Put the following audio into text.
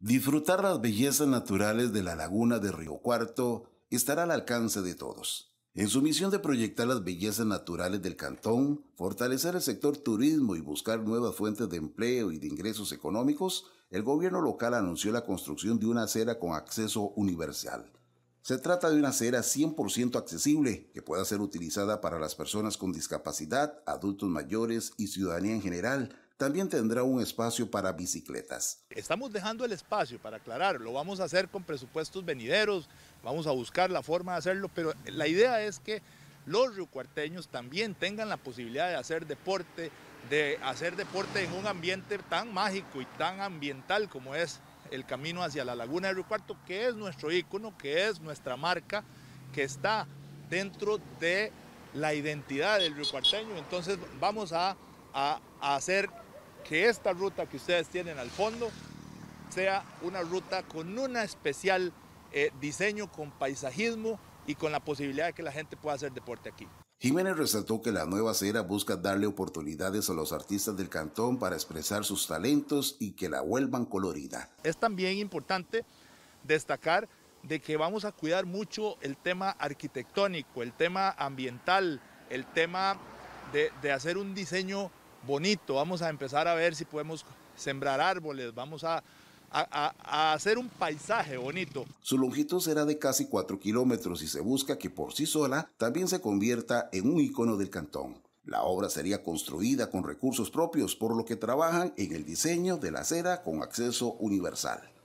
Disfrutar las bellezas naturales de la laguna de Río Cuarto estará al alcance de todos. En su misión de proyectar las bellezas naturales del cantón, fortalecer el sector turismo y buscar nuevas fuentes de empleo y de ingresos económicos, el gobierno local anunció la construcción de una acera con acceso universal. Se trata de una acera 100% accesible que pueda ser utilizada para las personas con discapacidad, adultos mayores y ciudadanía en general, también tendrá un espacio para bicicletas. Estamos dejando el espacio, para aclarar, lo vamos a hacer con presupuestos venideros, vamos a buscar la forma de hacerlo, pero la idea es que los cuarteños también tengan la posibilidad de hacer deporte, de hacer deporte en un ambiente tan mágico y tan ambiental como es el camino hacia la laguna de Río Cuarto, que es nuestro ícono, que es nuestra marca, que está dentro de la identidad del río cuarteño. Entonces vamos a, a hacer que esta ruta que ustedes tienen al fondo sea una ruta con un especial eh, diseño, con paisajismo y con la posibilidad de que la gente pueda hacer deporte aquí. Jiménez resaltó que la nueva acera busca darle oportunidades a los artistas del cantón para expresar sus talentos y que la vuelvan colorida. Es también importante destacar de que vamos a cuidar mucho el tema arquitectónico, el tema ambiental, el tema de hacer un diseño bonito, vamos a empezar a ver si podemos sembrar árboles, vamos a, a, hacer un paisaje bonito. Su longitud será de casi 4 kilómetros y se busca que por sí sola también se convierta en un icono del cantón. La obra sería construida con recursos propios, por lo que trabajan en el diseño de la acera con acceso universal.